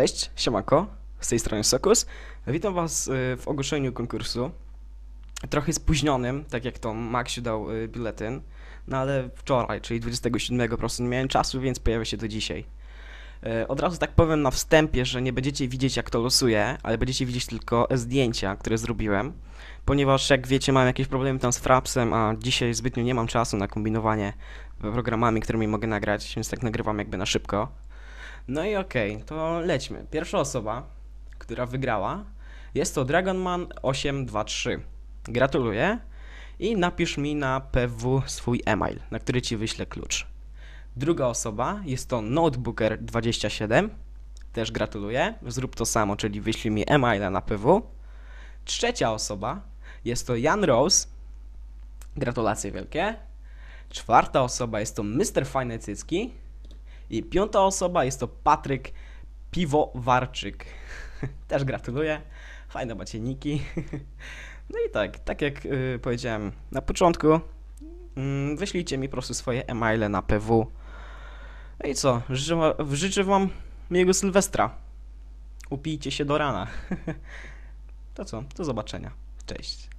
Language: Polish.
Cześć, siemako, z tej strony Sokus. Witam was y, w ogłoszeniu konkursu. Trochę spóźnionym, tak jak to Maxiu dał y, biletyn, no ale wczoraj, czyli 27 po prostu nie miałem czasu, więc pojawia się to dzisiaj. Y, od razu tak powiem na wstępie, że nie będziecie widzieć jak to losuję, ale będziecie widzieć tylko zdjęcia, które zrobiłem, ponieważ jak wiecie mam jakieś problemy tam z Frapsem, a dzisiaj zbytnio nie mam czasu na kombinowanie programami, którymi mogę nagrać, więc tak nagrywam jakby na szybko. No i okej, okay, to lećmy. Pierwsza osoba, która wygrała, jest to Dragonman823. Gratuluję i napisz mi na PW swój e-mail, na który ci wyślę klucz. Druga osoba jest to Notebooker27. Też gratuluję. Zrób to samo, czyli wyślij mi e-maila na PW. Trzecia osoba jest to Jan Rose. Gratulacje wielkie. Czwarta osoba jest to Mr. Fajne Cycki. I piąta osoba jest to Patryk Piwowarczyk. Też gratuluję. Fajne macie niki. No i tak, tak jak y, powiedziałem na początku, mm, wyślijcie mi po prostu swoje e-maile na PW. No i co, życzę, życzę Wam miłego Sylwestra. Upijcie się do rana. To co, do zobaczenia. Cześć.